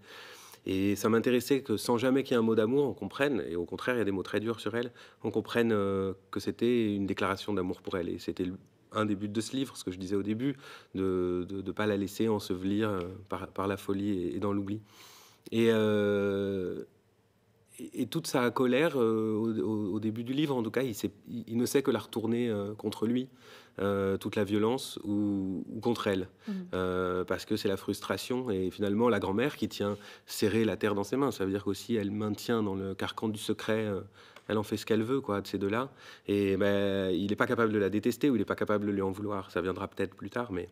Et ça m'intéressait que sans jamais qu'il y ait un mot d'amour, on comprenne, et au contraire, il y a des mots très durs sur elle, on comprenne euh, que c'était une déclaration d'amour pour elle. Et c'était un des buts de ce livre, ce que je disais au début, de ne pas la laisser ensevelir euh, par, la folie et, dans l'oubli. Et, euh, et, toute sa colère euh, au, début du livre, en tout cas, il, il ne sait que la retourner euh, contre lui, euh, toute la violence ou, contre elle, mmh. parce que c'est la frustration et finalement la grand-mère qui tient serré la terre dans ses mains. Ça veut dire qu'aussi elle maintient dans le carcan du secret. elle en fait ce qu'elle veut, quoi, de ces deux-là. Et ben, il n'est pas capable de la détester ou il n'est pas capable de lui en vouloir. Ça viendra peut-être plus tard, mais.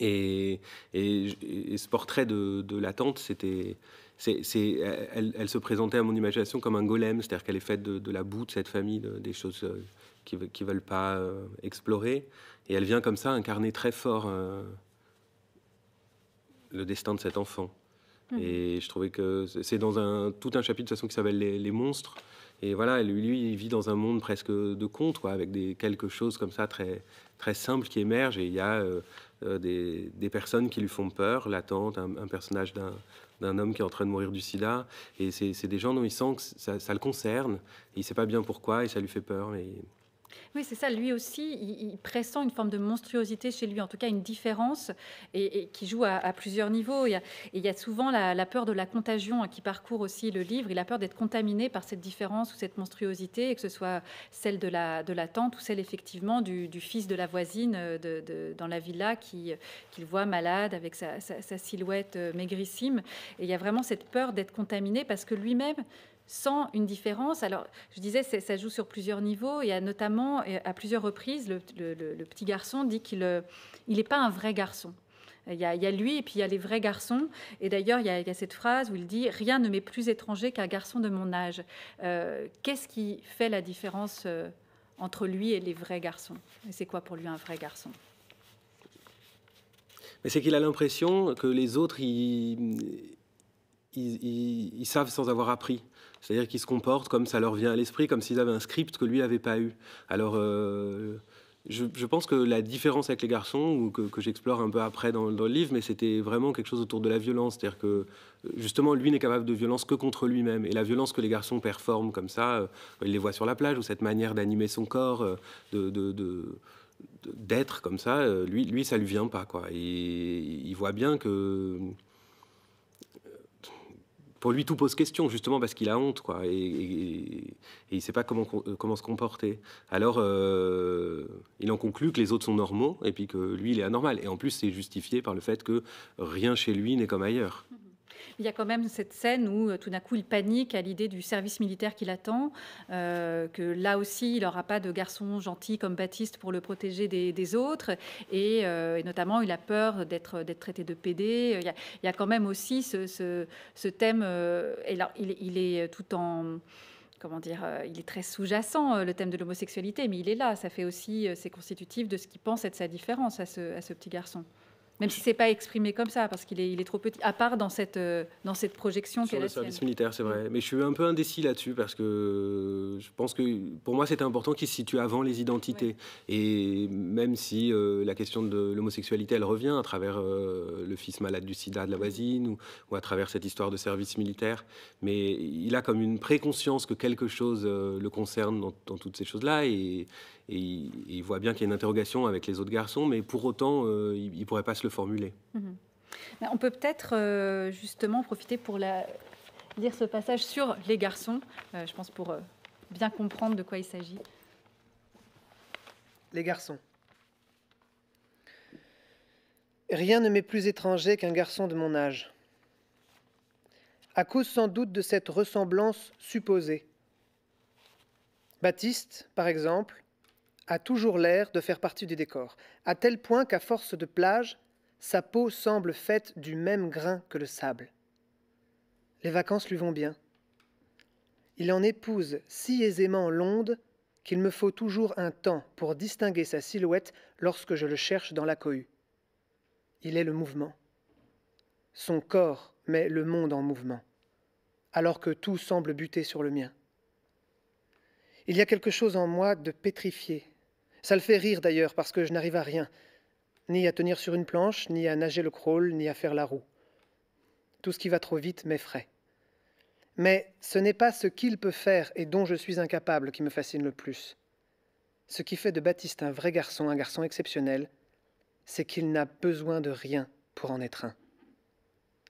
Et, ce portrait de, de tante, c'était c'est, euh, elle, se présentait à mon imagination comme un golem, c'est-à-dire qu'elle est faite de, la boue de cette famille, des choses euh, qui ne veulent pas euh, explorer. Et elle vient comme ça incarner très fort le destin de cet enfant. Mmh. Et je trouvais que c'est dans un, tout un chapitre de toute façon qui s'appelle les, les monstres. Et voilà, lui, il vit dans un monde presque de contes, avec des quelque chose comme ça très très simple qui émerge. Et il y a euh, des, personnes qui lui font peur, l'attente, un, personnage d'un homme qui est en train de mourir du sida. Et c'est des gens dont il sent que ça, le concerne. il ne sait pas bien pourquoi et ça lui fait peur. Mais... Oui, c'est ça. Lui aussi, il, pressent une forme de monstruosité chez lui, en tout cas une différence, et, qui joue à, plusieurs niveaux. Il y a, souvent la, peur de la contagion hein, qui parcourt aussi le livre. Il a peur d'être contaminé par cette différence ou cette monstruosité, et que ce soit celle de la, tante ou celle effectivement du, fils de la voisine euh, dans la villa euh, qu'il voit malade avec sa, sa silhouette euh, maigrissime. Et il y a vraiment cette peur d'être contaminé parce que lui-même sans une différence. Alors, je disais, ça joue sur plusieurs niveaux. Il y a notamment, euh, à plusieurs reprises, le, petit garçon dit qu'il n'est euh, pas un vrai garçon. Il y, a, lui et puis il y a les vrais garçons. Et d'ailleurs, il, y a cette phrase où il dit Rien ne m'est plus étranger qu'un garçon de mon âge. Euh, qu'est-ce qui fait la différence entre lui et les vrais garçons Et c'est quoi pour lui un vrai garçon C'est qu'il a l'impression que les autres, ils savent sans avoir appris. C'est-à-dire qu'ils se comportent comme ça leur vient à l'esprit, comme s'ils avaient un script que lui n'avait pas eu. Alors, euh, je, pense que la différence avec les garçons, ou que, j'explore un peu après dans, le livre, mais c'était vraiment quelque chose autour de la violence. C'est-à-dire que, euh, justement, lui n'est capable de violence que contre lui-même. Et la violence que les garçons performent comme ça, euh, il les voit sur la plage, ou cette manière d'animer son corps, de, d'être comme ça, lui, lui, ça lui vient pas, quoi. Et il voit bien que pour lui, tout pose question, justement parce qu'il a honte, quoi, et, il ne sait pas euh, comment, se comporter. Alors, euh, il en conclut que les autres sont normaux, et puis que lui, il est anormal. Et en plus, c'est justifié par le fait que rien chez lui n'est comme ailleurs il y a quand même cette scène où euh, tout d'un coup il panique à l'idée du service militaire qui l'attend, euh, que là aussi il n'aura pas de garçon gentil comme Baptiste pour le protéger des, autres, euh, et, notamment il a peur d'être traité de PD. Il y, a, quand même aussi ce, thème, et il, est tout en comment dire, il est très sous-jacent, le thème de l'homosexualité, mais il est là. Ça fait aussi, c'est constitutif de ce qu'il pense être sa différence à ce petit garçon. Même si c'est pas exprimé comme ça, parce qu'il est, trop petit, à part dans cette, euh, dans cette projection. Sur le service militaire, c'est vrai. Mm. Mais je suis un peu indécis là-dessus, parce que je pense que pour moi, c'est important qu'il se situe avant les identités. Et même si euh, la question de l'homosexualité, elle revient à travers euh, le fils malade du sida de la voisine, ou, à travers cette histoire de service militaire, mais il a comme une préconscience que quelque chose le concerne dans toutes ces choses-là. Et, et il, voit bien qu'il y a une interrogation avec les autres garçons, mais pour autant, euh, il ne pourrait pas se le formuler. Mhm. On peut peut-être euh, justement profiter pour la... lire ce passage sur les garçons, euh, je pense pour bien comprendre de quoi il s'agit. Les garçons. Rien ne m'est plus étranger qu'un garçon de mon âge. À cause sans doute de cette ressemblance supposée. Baptiste, par exemple, a toujours l'air de faire partie du décor, à tel point qu'à force de plage, sa peau semble faite du même grain que le sable. Les vacances lui vont bien. Il en épouse si aisément l'onde qu'il me faut toujours un temps pour distinguer sa silhouette lorsque je le cherche dans la cohue. Il est le mouvement. Son corps met le monde en mouvement, alors que tout semble buter sur le mien. Il y a quelque chose en moi de pétrifié, ça le fait rire d'ailleurs, parce que je n'arrive à rien, ni à tenir sur une planche, ni à nager le crawl, ni à faire la roue. Tout ce qui va trop vite m'effraie. Mais ce n'est pas ce qu'il peut faire et dont je suis incapable qui me fascine le plus. Ce qui fait de Baptiste un vrai garçon, un garçon exceptionnel, c'est qu'il n'a besoin de rien pour en être un.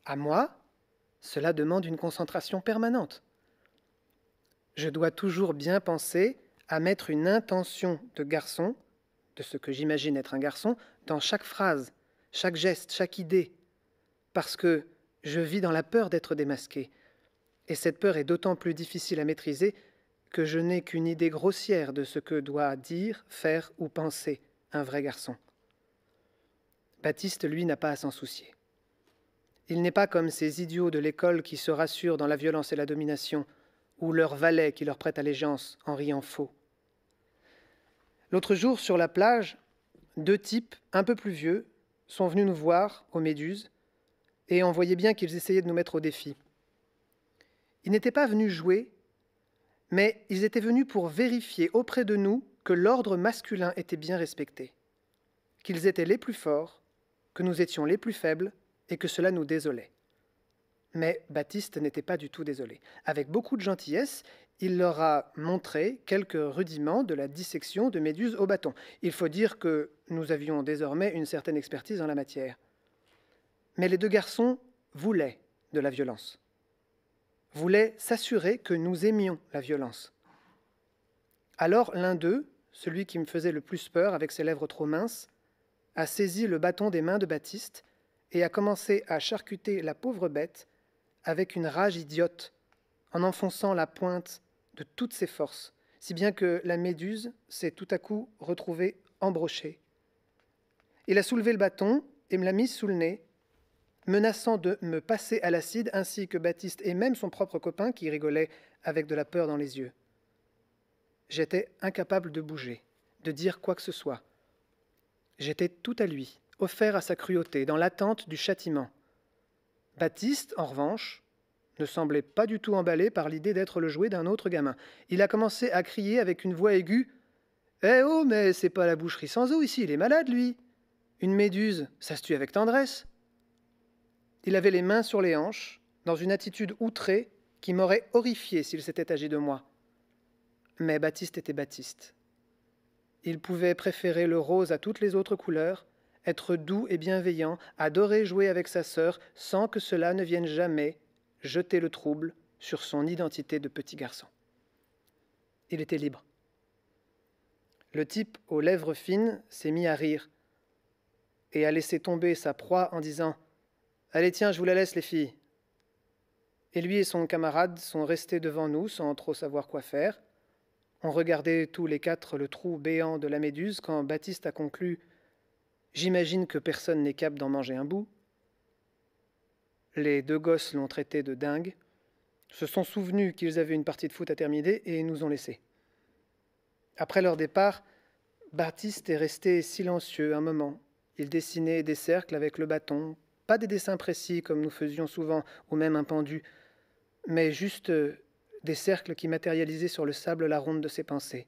À moi, cela demande une concentration permanente. Je dois toujours bien penser à mettre une intention de garçon, de ce que j'imagine être un garçon, dans chaque phrase, chaque geste, chaque idée, parce que je vis dans la peur d'être démasqué. Et cette peur est d'autant plus difficile à maîtriser que je n'ai qu'une idée grossière de ce que doit dire, faire ou penser un vrai garçon. Baptiste, lui, n'a pas à s'en soucier. Il n'est pas comme ces idiots de l'école qui se rassurent dans la violence et la domination, ou leurs valets qui leur prêtent allégeance en riant faux. L'autre jour, sur la plage, deux types, un peu plus vieux, sont venus nous voir, aux Méduses, et on voyait bien qu'ils essayaient de nous mettre au défi. Ils n'étaient pas venus jouer, mais ils étaient venus pour vérifier auprès de nous que l'ordre masculin était bien respecté, qu'ils étaient les plus forts, que nous étions les plus faibles, et que cela nous désolait. Mais Baptiste n'était pas du tout désolé. Avec beaucoup de gentillesse, il leur a montré quelques rudiments de la dissection de Méduse au bâton. Il faut dire que nous avions désormais une certaine expertise en la matière. Mais les deux garçons voulaient de la violence, voulaient s'assurer que nous aimions la violence. Alors l'un d'eux, celui qui me faisait le plus peur avec ses lèvres trop minces, a saisi le bâton des mains de Baptiste et a commencé à charcuter la pauvre bête avec une rage idiote, en enfonçant la pointe de toutes ses forces, si bien que la méduse s'est tout à coup retrouvée embrochée. Il a soulevé le bâton et me l'a mis sous le nez, menaçant de me passer à l'acide, ainsi que Baptiste et même son propre copain qui rigolait avec de la peur dans les yeux. J'étais incapable de bouger, de dire quoi que ce soit. J'étais tout à lui, offert à sa cruauté, dans l'attente du châtiment. Baptiste, en revanche, ne semblait pas du tout emballé par l'idée d'être le jouet d'un autre gamin. Il a commencé à crier avec une voix aiguë Eh oh, mais c'est pas la boucherie sans eau ici, il est malade, lui Une méduse, ça se tue avec tendresse Il avait les mains sur les hanches, dans une attitude outrée qui m'aurait horrifié s'il s'était agi de moi. Mais Baptiste était Baptiste. Il pouvait préférer le rose à toutes les autres couleurs, être doux et bienveillant, adorer jouer avec sa sœur sans que cela ne vienne jamais jeter le trouble sur son identité de petit garçon. Il était libre. Le type aux lèvres fines s'est mis à rire et a laissé tomber sa proie en disant Allez, tiens, je vous la laisse, les filles. Et lui et son camarade sont restés devant nous sans trop savoir quoi faire. On regardait tous les quatre le trou béant de la méduse quand Baptiste a conclu J'imagine que personne n'est capable d'en manger un bout. Les deux gosses l'ont traité de dingue, se sont souvenus qu'ils avaient une partie de foot à terminer et nous ont laissés. Après leur départ, Baptiste est resté silencieux un moment. Il dessinait des cercles avec le bâton, pas des dessins précis comme nous faisions souvent, ou même un pendu, mais juste euh, des cercles qui matérialisaient sur le sable la ronde de ses pensées.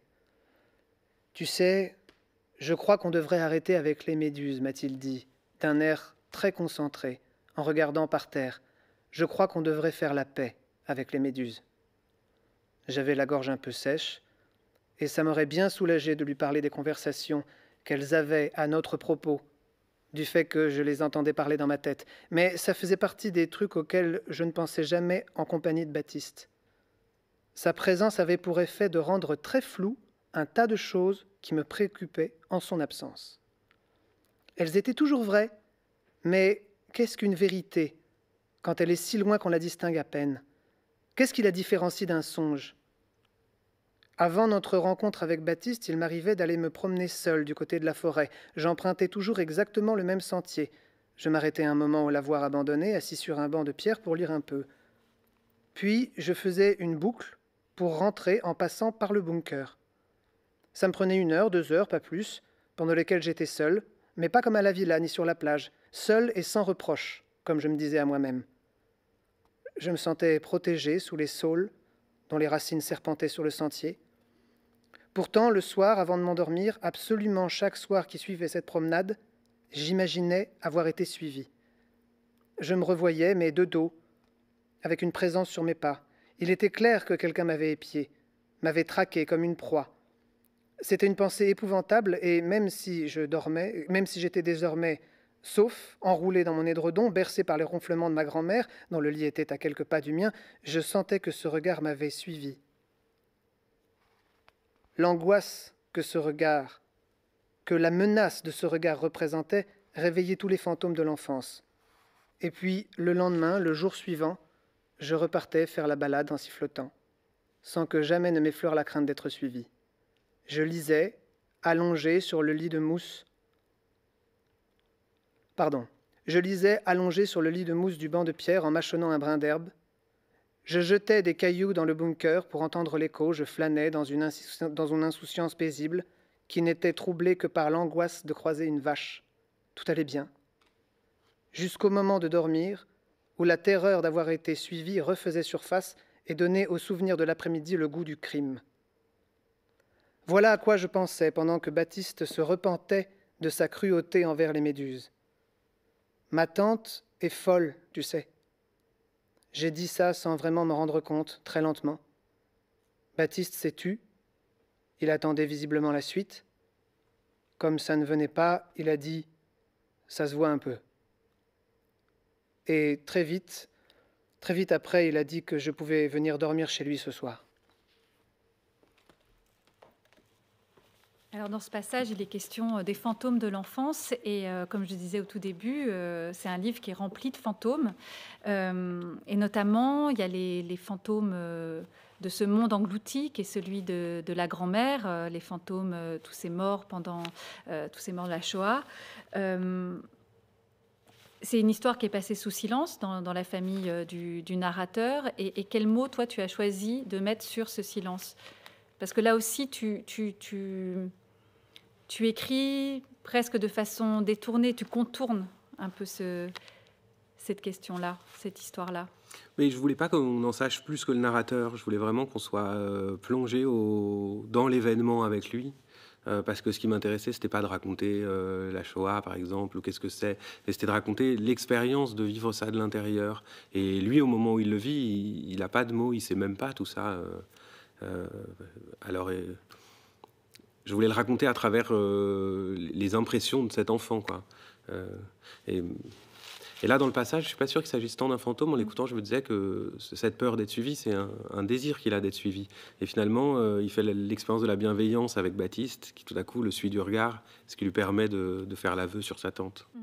Tu sais, je crois qu'on devrait arrêter avec les méduses, m'a-t-il dit, d'un air très concentré, en regardant par terre. Je crois qu'on devrait faire la paix avec les méduses. J'avais la gorge un peu sèche, et ça m'aurait bien soulagé de lui parler des conversations qu'elles avaient à notre propos, du fait que je les entendais parler dans ma tête, mais ça faisait partie des trucs auxquels je ne pensais jamais en compagnie de Baptiste. Sa présence avait pour effet de rendre très flou un tas de choses qui me préoccupaient en son absence. Elles étaient toujours vraies, mais qu'est-ce qu'une vérité quand elle est si loin qu'on la distingue à peine Qu'est-ce qui la différencie d'un songe Avant notre rencontre avec Baptiste, il m'arrivait d'aller me promener seul du côté de la forêt. J'empruntais toujours exactement le même sentier. Je m'arrêtais un moment au lavoir abandonné, assis sur un banc de pierre pour lire un peu. Puis je faisais une boucle pour rentrer en passant par le bunker. Ça me prenait une heure, deux heures, pas plus, pendant lesquelles j'étais seul, mais pas comme à la villa ni sur la plage, seul et sans reproche, comme je me disais à moi-même. Je me sentais protégé sous les saules, dont les racines serpentaient sur le sentier. Pourtant, le soir, avant de m'endormir, absolument chaque soir qui suivait cette promenade, j'imaginais avoir été suivi. Je me revoyais, mais de dos, avec une présence sur mes pas. Il était clair que quelqu'un m'avait épié, m'avait traqué comme une proie, c'était une pensée épouvantable, et même si je dormais, même si j'étais désormais sauf, enroulé dans mon édredon, bercé par les ronflements de ma grand-mère, dont le lit était à quelques pas du mien, je sentais que ce regard m'avait suivi. L'angoisse que ce regard, que la menace de ce regard représentait, réveillait tous les fantômes de l'enfance. Et puis, le lendemain, le jour suivant, je repartais faire la balade en sifflotant, sans que jamais ne m'effleure la crainte d'être suivi. Je lisais, allongé sur le lit de mousse. Pardon. Je lisais, allongé sur le lit de mousse du banc de pierre en mâchonnant un brin d'herbe. Je jetais des cailloux dans le bunker pour entendre l'écho, je flânais dans une, insouciance paisible qui n'était troublée que par l'angoisse de croiser une vache. Tout allait bien. Jusqu'au moment de dormir, où la terreur d'avoir été suivie refaisait surface et donnait au souvenir de l'après-midi le goût du crime. Voilà à quoi je pensais pendant que Baptiste se repentait de sa cruauté envers les méduses. Ma tante est folle, tu sais. J'ai dit ça sans vraiment me rendre compte, très lentement. Baptiste s'est tu. Il attendait visiblement la suite. Comme ça ne venait pas, il a dit Ça se voit un peu. Et très vite, très vite après, il a dit que je pouvais venir dormir chez lui ce soir. Alors dans ce passage, il est question euh, des fantômes de l'enfance et euh, comme je disais au tout début, euh, c'est un livre qui est rempli de fantômes et notamment il y a les, fantômes de ce monde englouti qui est celui de, la grand-mère, les fantômes, tous ces morts pendant tous ces morts de la Shoah. c'est une histoire qui est passée sous silence dans, dans la famille du, narrateur. Et, quel mot, toi, tu as choisi de mettre sur ce silence Parce que là aussi, tu, tu tu écris presque de façon détournée, tu contournes un peu ce, cette question-là, cette histoire-là. Mais je voulais pas qu'on en sache plus que le narrateur. Je voulais vraiment qu'on soit euh, plongé au, dans l'événement avec lui. Euh, parce que ce qui m'intéressait, c'était pas de raconter euh, la Shoah, par exemple, ou qu'est-ce que c'est, mais c'était de raconter l'expérience de vivre ça de l'intérieur. Et lui, au moment où il le vit, il n'a pas de mots, il sait même pas tout ça. alors, je voulais le raconter à travers euh, les impressions de cet enfant, quoi. Euh, et, là, dans le passage, je suis pas sûr qu'il s'agisse tant d'un fantôme. En l'écoutant, je me disais que cette peur d'être suivi, c'est un, désir qu'il a d'être suivi. Et finalement, euh, il fait l'expérience de la bienveillance avec Baptiste, qui tout à coup le suit du regard, ce qui lui permet de, faire l'aveu sur sa tante. Mmh.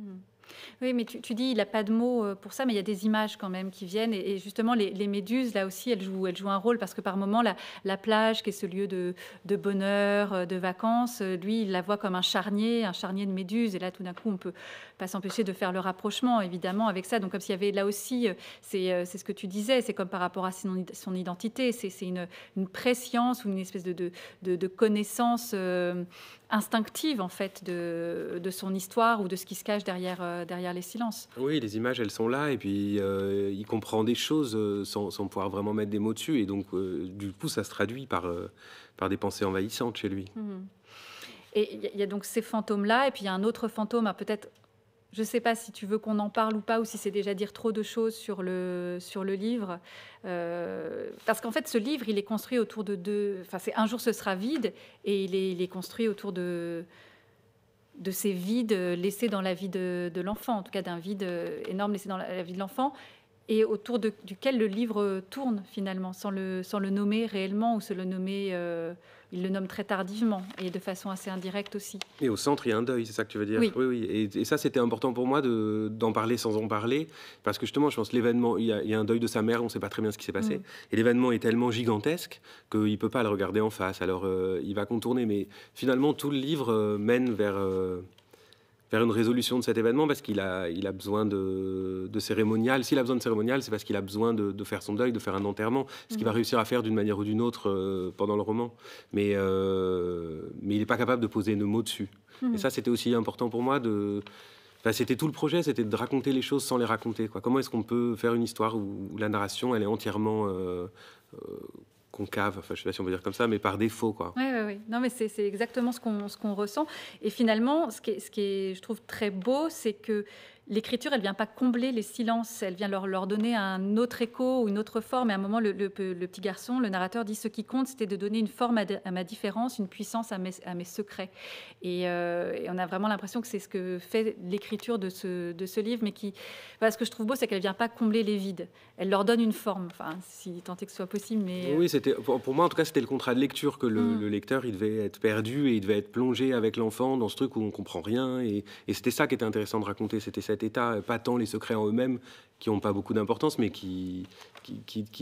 Oui, mais tu, dis, il n'a pas de mots euh, pour ça, mais il y a des images quand même qui viennent. Et, justement, les, méduses, là aussi, elles jouent, elles jouent un rôle parce que par moments, la, plage, qui est ce lieu de, bonheur, euh, de vacances, euh, lui, il la voit comme un charnier, un charnier de méduses. Et là, tout d'un coup, on peut pas s'empêcher de faire le rapprochement, évidemment, avec ça. Donc, comme s'il y avait là aussi, c'est ce que tu disais, c'est comme par rapport à son, identité, c'est une, une préscience ou une espèce de, de, connaissance instinctive en fait de, son histoire ou de ce qui se cache derrière, euh, derrière les silences. Oui, les images elles sont là et puis euh, il comprend des choses euh, sans, pouvoir vraiment mettre des mots dessus et donc du coup ça se traduit par, par des pensées envahissantes chez lui. Mhm. Et il y a donc ces fantômes là et puis un autre fantôme, a hein, peut-être je ne sais pas si tu veux qu'on en parle ou pas, ou si c'est déjà dire trop de choses sur le, sur le livre. Euh, parce qu'en fait, ce livre, il est construit autour de deux... Enfin, c'est un jour ce sera vide, et il est, construit autour de, de ces vides laissés dans la vie de, l'enfant, en tout cas d'un vide énorme laissé dans la, vie de l'enfant, et autour duquel le livre tourne finalement, sans le, sans le nommer réellement ou se le nommer... Euh, il le nomme très tardivement et de façon assez indirecte aussi. Et au centre, il y a un deuil, c'est ça que tu veux dire Oui, oui. Et, ça, c'était important pour moi de, d'en parler sans en parler, parce que justement, je pense l'événement, il y, a, un deuil de sa mère, on ne sait pas très bien ce qui s'est passé, mm. et l'événement est tellement gigantesque qu'il ne peut pas le regarder en face. Alors, euh, il va contourner, mais finalement, tout le livre euh, mène vers... Euh, faire une résolution de cet événement parce qu'il a, il a besoin de, de cérémonial. S'il a besoin de cérémonial, c'est parce qu'il a besoin de, faire son deuil, de faire un enterrement, ce qu'il mhm. va réussir à faire d'une manière ou d'une autre euh, pendant le roman. Mais, euh, mais il n'est pas capable de poser nos mots dessus. Et mhm. ça, c'était aussi important pour moi de. c'était tout le projet, c'était de raconter les choses sans les raconter. Quoi. Comment est-ce qu'on peut faire une histoire où, la narration, elle est entièrement euh, concave, enfin je sais pas si on peut dire comme ça, mais par défaut quoi. Oui, oui, oui. Non mais c'est exactement ce qu'on ressent. Et finalement, ce qui est, ce qui est, je trouve très beau, c'est que l'écriture, elle ne vient pas combler les silences, elle vient leur, leur, donner un autre écho ou une autre forme. Et à un moment, le, petit garçon, le narrateur, dit ce qui compte, c'était de donner une forme à, ma différence, une puissance à mes, à mes secrets. Euh, et, on a vraiment l'impression que c'est ce que fait l'écriture de ce, de ce, livre, mais qui, ce que je trouve beau, c'est qu'elle ne vient pas combler les vides, elle leur donne une forme, enfin, si tant est que ce soit possible. Mais euh, oui, c'était pour moi en tout cas, c'était le contrat de lecture que mm. le, lecteur, il devait être perdu et il devait être plongé avec l'enfant dans ce truc où on comprend rien. Et, c'était ça qui était intéressant de raconter, c'était état, euh, pas tant les secrets en eux-mêmes qui n'ont pas beaucoup d'importance, mais qui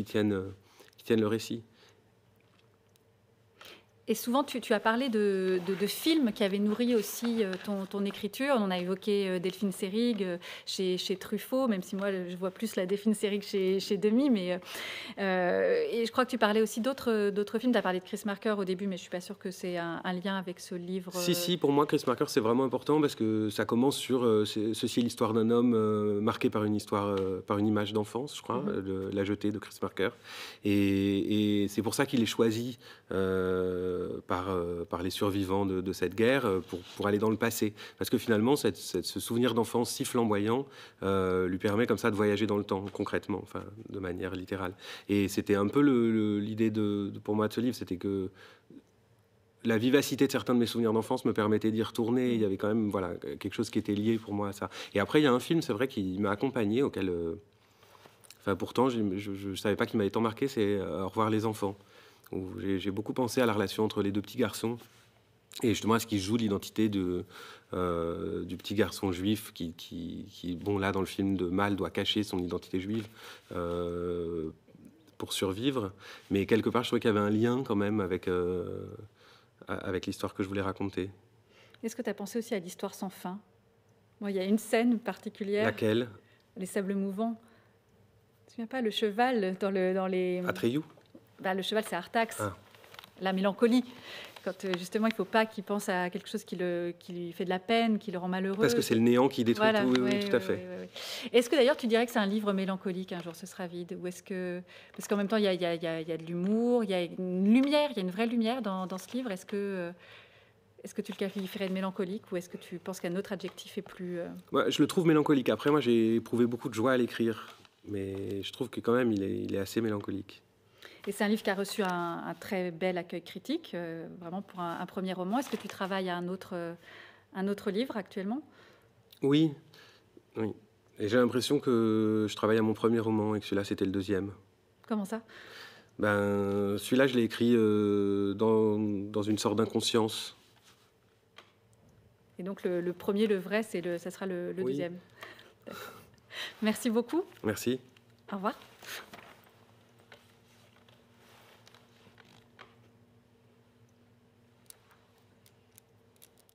tiennent, euh, qui tiennent le récit. Et souvent, tu, as parlé de, films qui avaient nourri aussi euh, ton, écriture. On a évoqué euh, Delphine Seyrig euh, chez, Truffaut, même si moi, je vois plus la Delphine Seyrig chez, chez Demi. Mais, et je crois que tu parlais aussi d'autres films. Tu as parlé de Chris Marker au début, mais je suis pas sûre que c'est un, lien avec ce livre. Si, si, pour moi, Chris Marker, c'est vraiment important parce que ça commence sur Ceci est l'histoire d'un homme marqué par une histoire, par une image d'enfance, je crois, mm-hmm. la jetée de Chris Marker. Et, c'est pour ça qu'il est choisi. Euh, euh, par, les survivants de, cette guerre euh, pour, aller dans le passé. Parce que finalement, ce souvenir d'enfance si flamboyant lui permet comme ça de voyager dans le temps, concrètement, de manière littérale. Et c'était un peu l'idée pour moi de ce livre, c'était que la vivacité de certains de mes souvenirs d'enfance me permettait d'y retourner. Il y avait quand même voilà, quelque chose qui était lié pour moi à ça. Et après, il y a un film, c'est vrai, qui m'a accompagné, auquel. enfin, pourtant, je ne savais pas qu'il m'avait tant marqué, c'est Au revoir les enfants. J'ai beaucoup pensé à la relation entre les deux petits garçons et justement à ce qui joue l'identité euh, du petit garçon juif qui, qui, bon là dans le film de Mal doit cacher son identité juive euh, pour survivre, mais quelque part je trouvais qu'il y avait un lien quand même avec, euh, avec l'histoire que je voulais raconter. Est-ce que tu as pensé aussi à l'histoire sans fin Moi, il y a une scène particulière. Laquelle Les sables mouvants. Tu ne souviens pas le cheval dans, le, dans les... Atreyu bah, le cheval, c'est Artax, ah. la mélancolie. Quand euh, justement, il ne faut pas qu'il pense à quelque chose qui, lui fait de la peine, qui le rend malheureux. Parce que c'est le néant qui détruit tout, oui, à fait. Est-ce que d'ailleurs tu dirais que c'est un livre mélancolique, un jour ce sera vide Ou est-ce que. Parce qu'en même temps, il y a, de l'humour, il y a une lumière, il y a une vraie lumière dans, ce livre. Est-ce que. Euh, est-ce que tu le qualifierais de mélancolique ou est-ce que tu penses qu'un autre adjectif est plus... Euh, je le trouve mélancolique. Après, moi, j'ai éprouvé beaucoup de joie à l'écrire, mais je trouve que quand même, il est assez mélancolique. Et c'est un livre qui a reçu un, très bel accueil critique, euh, vraiment pour un, premier roman. Est-ce que tu travailles à un autre, euh, un autre livre actuellement Oui, oui. Et j'ai l'impression que je travaille à mon premier roman et que celui-là, c'était le deuxième. Comment ça ben, Celui-là, je l'ai écrit euh, dans, dans, une sorte d'inconscience. Et donc, le, premier, le vrai, c'est le, ça sera le, deuxième. Merci beaucoup. Merci. Au revoir.